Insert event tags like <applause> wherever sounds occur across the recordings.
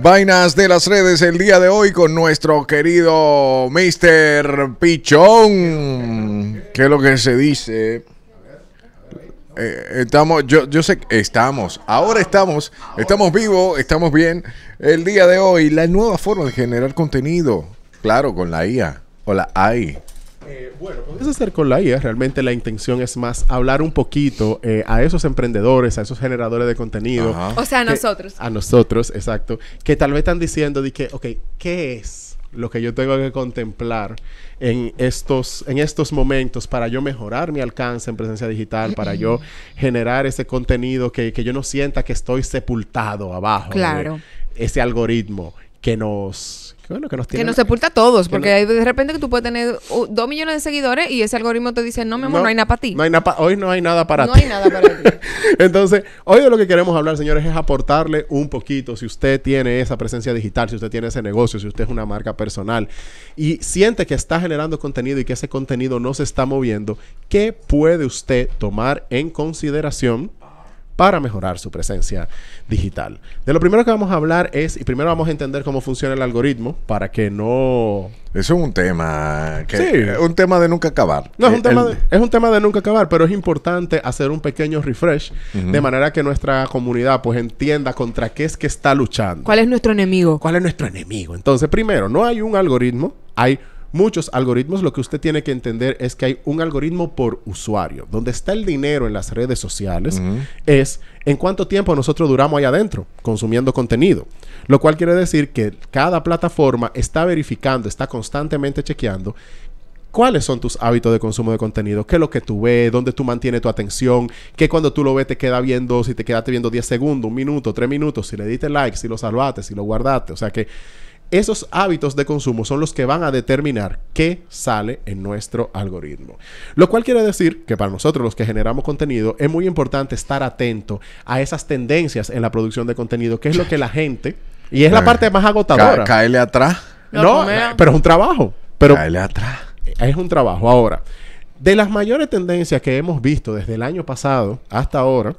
Vainas de las redes el día de hoy con nuestro querido Mr. Pichón. ¿Qué es lo que se dice? Eh, estamos, yo, yo sé que estamos, ahora estamos, estamos vivos, estamos bien. El día de hoy, la nueva forma de generar contenido, claro, con la IA o la AI. Eh, bueno, pues hacer con la IA. Realmente la intención es más hablar un poquito eh, a esos emprendedores, a esos generadores de contenido. O sea, a nosotros. A nosotros, exacto. Que tal vez están diciendo de que, ok, ¿qué es? lo que yo tengo que contemplar en estos, en estos momentos para yo mejorar mi alcance en presencia digital, para yo <clears throat> generar ese contenido que, yo no sienta que estoy sepultado abajo. Claro. ese algoritmo que nos que nos sepulta a todos, porque de repente que tú puedes tener uh, dos millones de seguidores y ese algoritmo te dice, no, mi amor, no, hay nada para ti. hoy no hay nada para ti. No hay nada para ti. <laughs> Entonces, hoy de lo que queremos hablar, señores, es aportarle un poquito. Si usted tiene esa presencia digital, si usted tiene ese negocio, si usted es una marca personal y siente que está generando contenido y que ese contenido no se está moviendo, ¿qué puede usted tomar en consideración? para mejorar su presencia digital. De lo primero que vamos a hablar es, y primero vamos a entender cómo funciona el algoritmo para que no... Eso es un tema que sí. un tema de nunca acabar. No, eh, es un, tema de, nunca acabar, pero es importante hacer un pequeño refresh de manera que nuestra comunidad pues entienda contra qué es que está luchando. ¿Cuál es nuestro enemigo? ¿Cuál es nuestro enemigo? Entonces, primero, no hay un algoritmo, hay muchos algoritmos, lo que usted tiene que entender es que hay un algoritmo por usuario. Donde está el dinero en las redes sociales es en cuánto tiempo nosotros duramos ahí adentro consumiendo contenido. Lo cual quiere decir que cada plataforma está verificando, está constantemente chequeando cuáles son tus hábitos de consumo de contenido, qué es lo que tú ves, dónde tú mantienes tu atención, qué cuando tú lo ves te queda viendo, si te quedaste viendo 10 segundos, un minuto, tres minutos, si le diste like, si lo salvaste, si lo guardaste. O sea que esos hábitos de consumo son los que van a determinar qué sale en nuestro algoritmo. Lo cual quiere decir que para nosotros los que generamos contenido es muy importante estar atento a esas tendencias en la producción de contenido, que es lo que la gente... Y es la eh, parte más agotadora. Caerle atrás. No, pero es un trabajo. Pero atrás. Es un trabajo. Ahora, de las mayores tendencias que hemos visto desde el año pasado hasta ahora,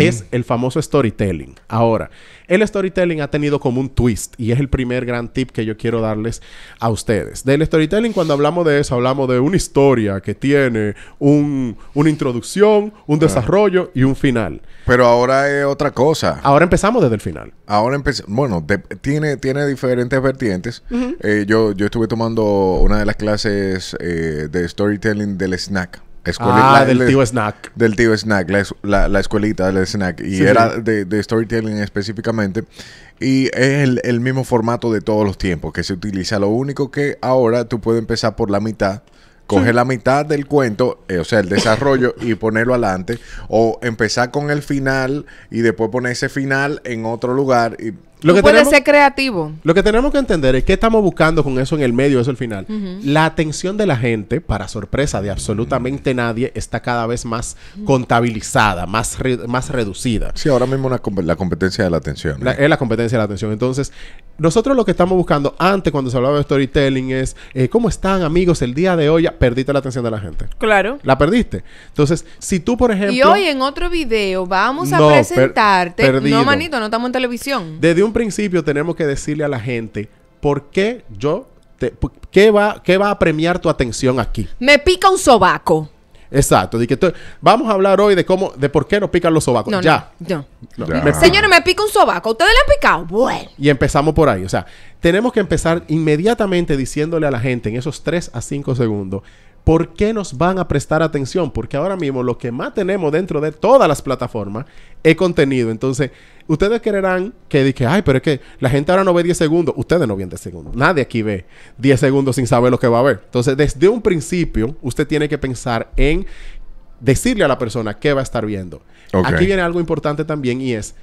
es el famoso storytelling. Ahora, el storytelling ha tenido como un twist y es el primer gran tip que yo quiero darles a ustedes. Del storytelling, cuando hablamos de eso, hablamos de una historia que tiene una introducción, un desarrollo y un final. Pero ahora es otra cosa. Ahora empezamos desde el final. Ahora empezamos. Bueno, tiene, tiene diferentes vertientes. Eh, yo, yo estuve tomando una de las clases eh, de storytelling del snack ah, la, del tío Snack. Del tío Snack, la, la escuelita del Snack. Y era De, storytelling específicamente. Y es el, mismo formato de todos los tiempos que se utiliza. Lo único que ahora tú puedes empezar por la mitad. Coger la mitad del cuento, eh, o sea, el desarrollo, <laughs> y ponerlo adelante. O empezar con el final y después poner ese final en otro lugar. Y lo que ser creativo. Lo que tenemos que entender es que estamos buscando con eso en el medio, eso al final. La atención de la gente, para sorpresa de absolutamente nadie, está cada vez más contabilizada, más, más reducida. Sí, ahora mismo la competencia de la atención. Eh. es la competencia de la atención. Entonces, nosotros lo que estamos buscando antes cuando se hablaba de storytelling es eh, cómo están amigos el día de hoy. Ya perdiste la atención de la gente. Claro. La perdiste. Entonces, si tú, por ejemplo... Y hoy en otro video vamos a presentarte... no, manito, no estamos en televisión. Desde un principio tenemos que decirle a la gente por qué yo... Te, ¿qué, va, ¿Qué va a premiar tu atención aquí? Me pica un sobaco. Exacto. De que vamos a hablar hoy de cómo, de por qué nos pican los sobacos. ya. Me- Señores, me pica un sobaco. ¿Ustedes le han picado? Bueno. Y empezamos por ahí. O sea, tenemos que empezar inmediatamente diciéndole a la gente en esos 3 a 5 segundos ¿por qué nos van a prestar atención? Porque ahora mismo lo que más tenemos dentro de todas las plataformas es contenido. Entonces, ustedes creerán que dije, ay, pero es que la gente ahora no ve 10 segundos. Ustedes no ven 10 segundos. Nadie aquí ve 10 segundos sin saber lo que va a ver. Entonces, desde un principio, usted tiene que pensar en decirle a la persona qué va a estar viendo. Aquí viene algo importante también y es,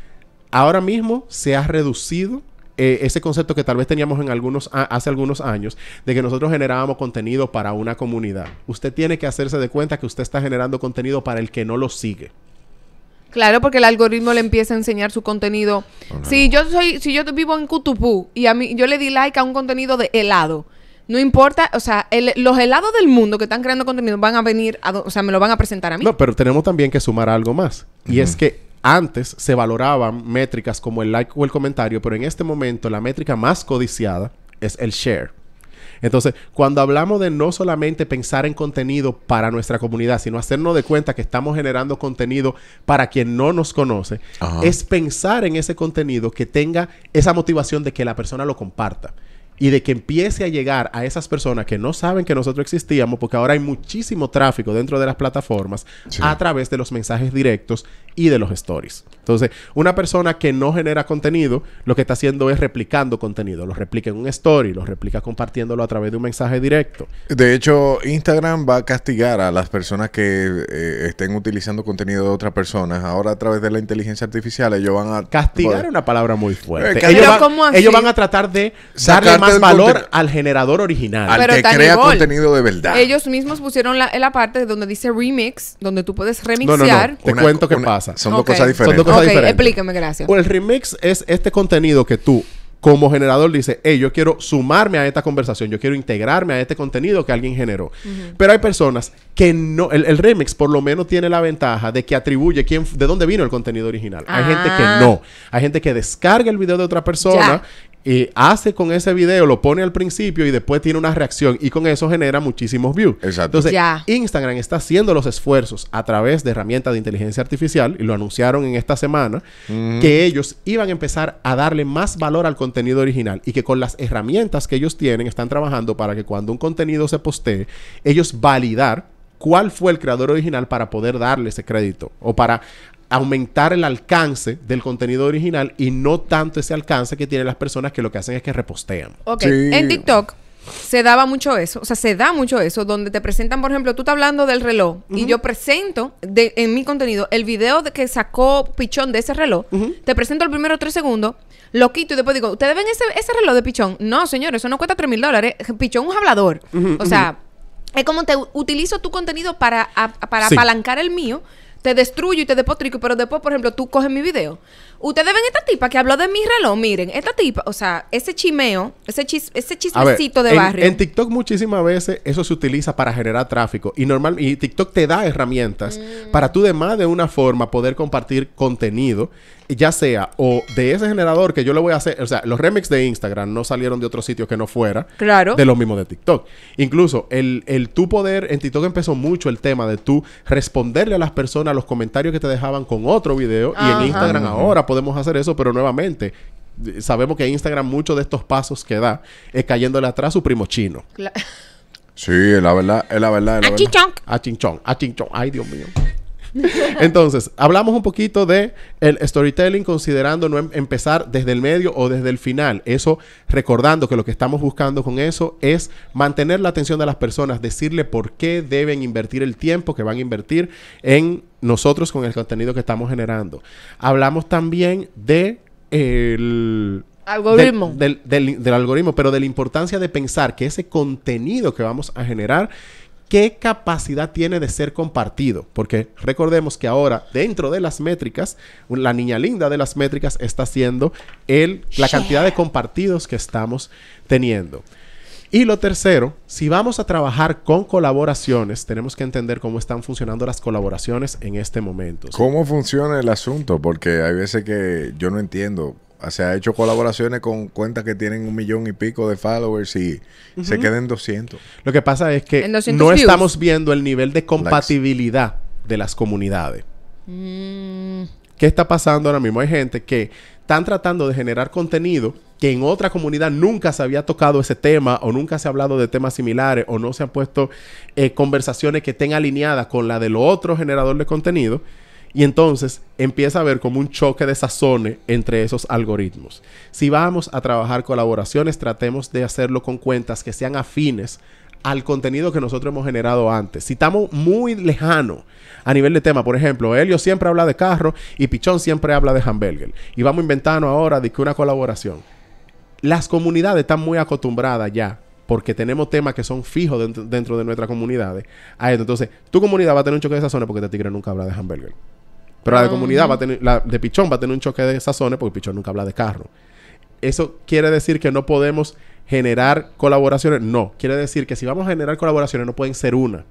ahora mismo se ha reducido eh, ese concepto que tal vez teníamos en algunos, hace algunos años de que nosotros generábamos contenido para una comunidad. Usted tiene que hacerse de cuenta que usted está generando contenido para el que no lo sigue. Claro, porque el algoritmo le empieza a enseñar su contenido. Oh, si yo soy, si yo vivo en Cutupú y a mí yo le di like a un contenido de helado, no importa, o sea, los helados del mundo que están creando contenido van a venir, a, o sea, me lo van a presentar a mí. No, pero tenemos también que sumar algo más. Y es que antes se valoraban métricas como el like o el comentario, pero en este momento la métrica más codiciada es el share. Entonces, cuando hablamos de no solamente pensar en contenido para nuestra comunidad, sino hacernos de cuenta que estamos generando contenido para quien no nos conoce, es pensar en ese contenido que tenga esa motivación de que la persona lo comparta y de que empiece a llegar a esas personas que no saben que nosotros existíamos, porque ahora hay muchísimo tráfico dentro de las plataformas a través de los mensajes directos y de los stories. Entonces, una persona que no genera contenido, lo que está haciendo es replicando contenido. Lo replica en un story, lo replica compartiéndolo a través de un mensaje directo. De hecho, Instagram va a castigar a las personas que eh, estén utilizando contenido de otras personas. Ahora, a través de la inteligencia artificial, ellos van a... Castigar es una palabra muy fuerte. Eh, ellos, van, ellos, van, a tratar de darle más valor al generador original. que crea contenido de verdad. Ellos mismos pusieron la, la, parte donde dice remix, donde tú puedes remixear. Te cuento qué pasa. Son dos cosas diferentes. Son gracias. Pues el remix es este contenido que tú como generador dices hey, yo quiero sumarme a esta conversación, yo quiero integrarme a este contenido que alguien generó. Pero hay personas que no, el, remix por lo menos tiene la ventaja de que atribuye quién, de dónde vino el contenido original. Hay gente que ah. no, hay gente que descarga el video de otra persona y hace con ese video, lo pone al principio y después tiene una reacción y con eso genera muchísimos views. Exacto. Entonces, Instagram está haciendo los esfuerzos a través de herramientas de inteligencia artificial, y lo anunciaron en esta semana, que ellos iban a empezar a darle más valor al contenido original y que con las herramientas que ellos tienen están trabajando para que cuando un contenido se postee, ellos validar cuál fue el creador original para poder darle ese crédito o para aumentar el alcance del contenido original y no tanto ese alcance que tienen las personas que lo que hacen es que repostean. Ok, en TikTok se daba mucho eso, o sea, se da mucho eso, donde te presentan, por ejemplo, tú estás hablando del reloj y yo presento en mi contenido el video de que sacó Pichón de ese reloj, te presento el primero tres segundos, lo quito y después digo, ¿ustedes ven ese, ese reloj de Pichón? No, señor, eso no cuesta tres mil dólares, Pichón es un hablador, o sea... Es como te utilizo tu contenido para, apalancar el mío, te destruyo y te depotrico, pero después, por ejemplo, tú coges mi video. Ustedes ven esta tipa que habló de mi reloj, miren, esta tipa, o sea, ese chimeo, ese, chis, ese chismecito de barrio. En TikTok muchísimas veces eso se utiliza para generar tráfico y normal y TikTok te da herramientas mm. para tú de más de una forma poder compartir contenido ya sea o de ese generador que yo le voy a hacer, o sea, los remix de Instagram no salieron de otro sitio que no fuera claro. de los mismos de TikTok. Incluso el, el tu poder, en TikTok empezó mucho el tema de tú responderle a las personas los comentarios que te dejaban con otro video y en Instagram ahora podemos hacer eso, pero nuevamente sabemos que Instagram muchos de estos pasos que da es cayéndole atrás su primo chino. <laughs> sí, es la verdad, es la verdad, A A chinchón, a chinchón. Ay, Dios mío. <laughs> Entonces, hablamos un poquito de el storytelling considerando no em, empezar desde el medio o desde el final. Eso recordando que lo que estamos buscando con eso es mantener la atención de las personas, decirle por qué deben invertir el tiempo que van a invertir en nosotros con el contenido que estamos generando. Hablamos también de el del algoritmo, pero de la importancia de pensar que ese contenido que vamos a generar qué capacidad tiene de ser compartido. Porque recordemos que ahora, dentro de las métricas, la niña linda de las métricas está siendo el, la cantidad de compartidos que estamos teniendo. Y lo tercero, si vamos a trabajar con colaboraciones, tenemos que entender cómo están funcionando las colaboraciones en este momento. ¿Cómo funciona el asunto? Porque hay veces que yo no entiendo se ha hecho colaboraciones con cuentas que tienen un millón y pico de followers y se queden 200. Lo que pasa es que no estamos viendo el nivel de compatibilidad de las comunidades. Mm. ¿Qué está pasando ahora mismo? Hay gente que están tratando de generar contenido que en otra comunidad nunca se había tocado ese tema o nunca se ha hablado de temas similares o no se han puesto eh, conversaciones que estén alineadas con la de los otro generador de contenido y entonces empieza a haber como un choque de sazones entre esos algoritmos. Si vamos a trabajar colaboraciones, tratemos de hacerlo con cuentas que sean afines al contenido que nosotros hemos generado antes. Si estamos muy lejano a nivel de tema, por ejemplo, Helio siempre habla de carro y Pichón siempre habla de Hamburger. Y vamos inventando ahora de que una colaboración. Las comunidades están muy acostumbradas ya porque tenemos temas que son fijos dentro, de nuestras comunidades. A esto. Entonces, tu comunidad va a tener un choque de sazones porque este tigre nunca habla de hamburger. Pero la de comunidad va a ah. tener, la de Pichón va a tener un choque de sazones porque Pichón nunca habla de carro. ¿Eso quiere decir que no podemos generar colaboraciones? No, quiere decir que si vamos a generar colaboraciones no pueden ser una.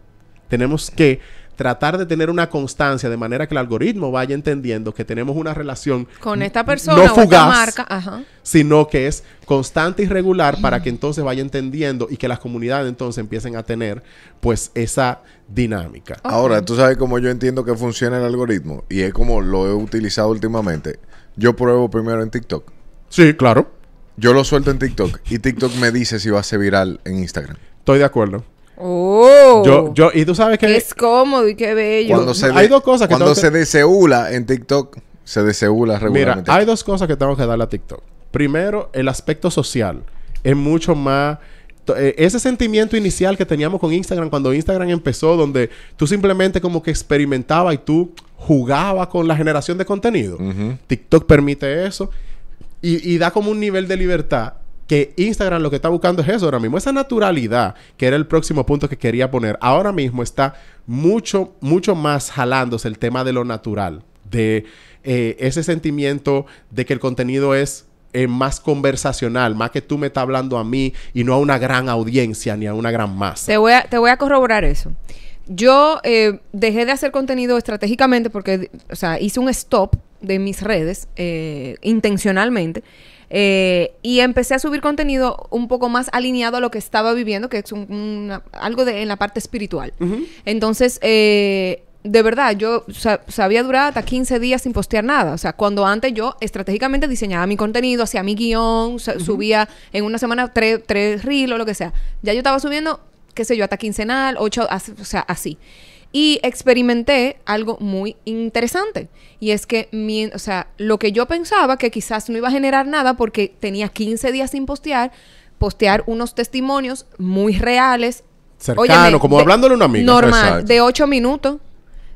Tenemos que tratar de tener una constancia de manera que el algoritmo vaya entendiendo que tenemos una relación con esta persona no fugaz, marca, sino que es constante y regular para que entonces vaya entendiendo y que las comunidades entonces empiecen a tener pues esa dinámica. Ahora, tú sabes cómo yo entiendo que funciona el algoritmo y es como lo he utilizado últimamente. Yo pruebo primero en TikTok. Sí, claro. Yo lo suelto en TikTok y TikTok me dice si va a ser viral en Instagram. Estoy de acuerdo. Oh. Yo, yo, y tú sabes que. Es cómodo y qué bello. Cuando se hay dos cosas Cuando se deseula en TikTok, se deseula regularmente. Mira, hay dos cosas que tengo que darle a TikTok. Primero, el aspecto social. Es mucho más. Eh, ese sentimiento inicial que teníamos con Instagram cuando Instagram empezó, donde tú simplemente como que experimentaba y tú jugaba con la generación de contenido. TikTok permite eso y da como un nivel de libertad que Instagram lo que está buscando es eso ahora mismo, esa naturalidad, que era el próximo punto que quería poner. Ahora mismo está mucho, mucho más jalándose el tema de lo natural, de eh, ese sentimiento de que el contenido es eh, más conversacional, más que tú me estás hablando a mí y no a una gran audiencia ni a una gran masa. Te voy a, te voy a corroborar eso. Yo eh, dejé de hacer contenido estratégicamente porque, o sea, hice un stop de mis redes intencionalmente eh, y empecé a subir contenido un poco más alineado a lo que estaba viviendo, que es algo en la parte espiritual. Entonces, eh, de verdad, yo sabía durar hasta 15 días sin postear nada. O sea, cuando antes yo estratégicamente diseñaba mi contenido, hacía mi guión, subía en una semana tres, tres reels o lo que sea. Ya yo estaba subiendo, qué sé yo, hasta quincenal, ocho, o sea, así. Y experimenté algo muy interesante. Y es que, o sea, lo que yo pensaba que quizás no iba a generar nada porque tenía 15 días sin postear, postear unos testimonios muy reales. Cercano, como hablándole a un amigo. Normal, de 8 minutos.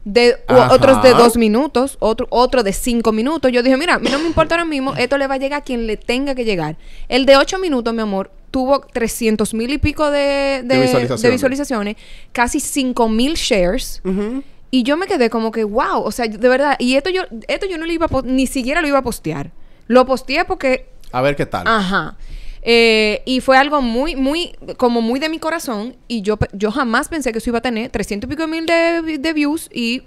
De, otros de dos minutos, otro, otro de cinco minutos. Yo dije, mira, a mí no me importa ahora mismo, esto le va a llegar a quien le tenga que llegar. El de ocho minutos, mi amor, tuvo 300 mil y pico de, visualizaciones. casi 5 mil shares. Y yo me quedé como que, wow, o sea, de verdad, y esto yo, esto yo no lo iba ni siquiera lo iba a postear. Lo posteé porque... A ver qué tal. Ajá. Eh, y fue algo muy, muy, como muy de mi corazón. Y yo, yo jamás pensé que eso iba a tener 300 y pico mil de, de views y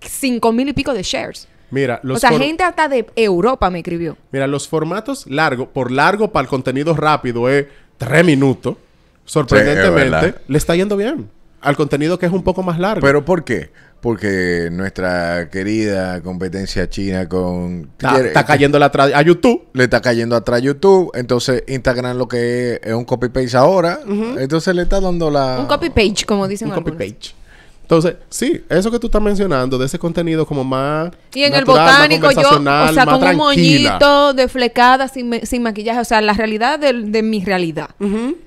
5 mil y pico de shares. Mira, los o sea, gente hasta de Europa me escribió. Mira, los formatos largos, por largo para el contenido rápido es tres minutos. Sorprendentemente, le está yendo bien al contenido que es un poco más largo. ¿Pero por qué? Porque nuestra querida competencia china con... Está, cayendo atrás a YouTube. Le está cayendo atrás a YouTube. Entonces Instagram lo que es, es un copy-paste ahora. Entonces le está dando la... Un copy-page, como dicen un copy-page. Entonces, sí, eso que tú estás mencionando, de ese contenido como más. Y en el botánico, yo, o sea, con un moñito de flecada, sin, maquillaje, o sea, la realidad de, mi realidad.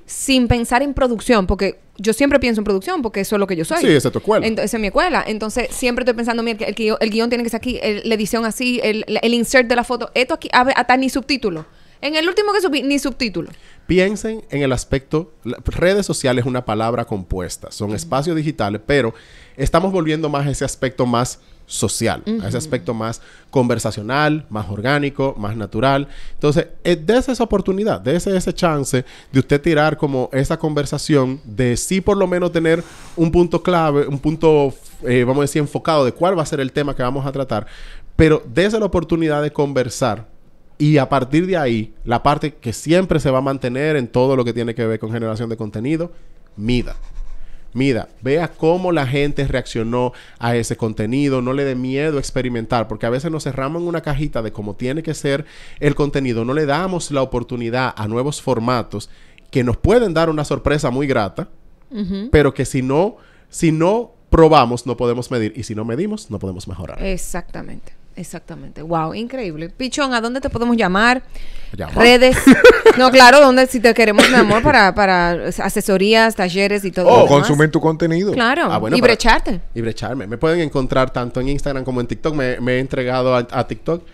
Sin pensar en producción, porque yo siempre pienso en producción porque eso es lo que yo soy. Sí, esa es tu escuela. esa es mi escuela. Entonces, siempre estoy pensando, mira, el, guión, tiene que ser aquí, la edición así, el, el, insert de la foto. Esto aquí, hasta ni subtítulo. En el último que subí, ni subtítulo. Piensen en el aspecto, redes sociales es una palabra compuesta, son espacios digitales, pero estamos volviendo más a ese aspecto más social, a ese aspecto más conversacional, más orgánico, más natural. Entonces, eh, dése esa oportunidad, dése ese chance de usted tirar como esa conversación de sí por lo menos tener un punto clave, un punto, eh, vamos a decir, enfocado de cuál va a ser el tema que vamos a tratar, pero dése la oportunidad de conversar y a partir de ahí, la parte que siempre se va a mantener en todo lo que tiene que ver con generación de contenido, mida. Mida, vea cómo la gente reaccionó a ese contenido, no le dé miedo experimentar, porque a veces nos cerramos en una cajita de cómo tiene que ser el contenido, no le damos la oportunidad a nuevos formatos que nos pueden dar una sorpresa muy grata, pero que si no, si no probamos, no podemos medir, y si no medimos, no podemos mejorar. Exactamente. Exactamente. Wow, increíble. Pichón, ¿a dónde te podemos llamar? Redes. <laughs> no, claro, ¿dónde? si te queremos, mi amor, para, para asesorías, talleres y todo. O oh, tu contenido. Claro. Ah, y brecharte. Y brecharme. Me pueden encontrar tanto en Instagram como en TikTok. Me, he entregado a, TikTok.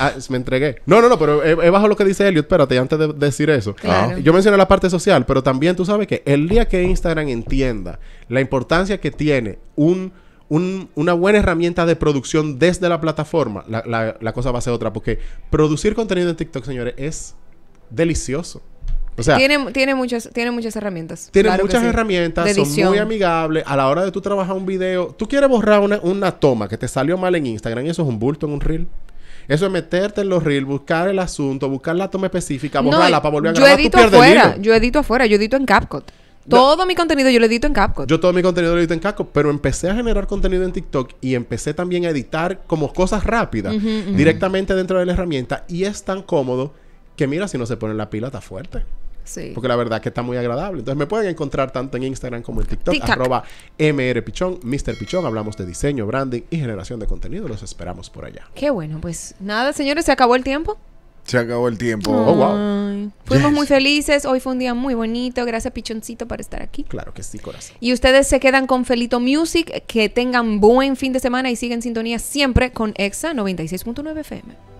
Ah, me entregué. No, no, no, pero es bajo lo que dice Elliot. Espérate, antes de decir eso. Yo mencioné la parte social, pero también tú sabes que el día que Instagram entienda la importancia que tiene un una buena herramienta de producción desde la plataforma, la, cosa va a ser otra. Porque producir contenido en TikTok, señores, es delicioso. tiene, muchas, tiene muchas herramientas. Tiene muchas herramientas, son muy amigables. A la hora de tú trabajar un video, tú quieres borrar una, toma que te salió mal en Instagram eso es un bulto en un reel. Eso es meterte en los reels, buscar el asunto, buscar la toma específica, borrarla para volver a grabar. Yo edito afuera, yo edito afuera, yo edito en CapCut. Todo mi contenido yo lo edito en Capcom. Yo todo mi contenido lo edito en Capcom, pero empecé a generar contenido en TikTok y empecé también a editar como cosas rápidas directamente dentro de la herramienta y es tan cómodo que mira, si no se pone la pila está fuerte. Sí. Porque la verdad que está muy agradable. Entonces me pueden encontrar tanto en Instagram como en TikTok, TikTok. arroba mrpichón, Mr. Pichón. Hablamos de diseño, branding y generación de contenido. Los esperamos por allá. Qué bueno, pues nada, señores, se acabó el tiempo. Se acabó el tiempo. Oh, fuimos muy felices. Hoy fue un día muy bonito. Gracias, Pichoncito, por estar aquí. Claro que sí, corazón. Y ustedes se quedan con Felito Music. Que tengan buen fin de semana y siguen sintonía siempre con EXA 96.9 FM.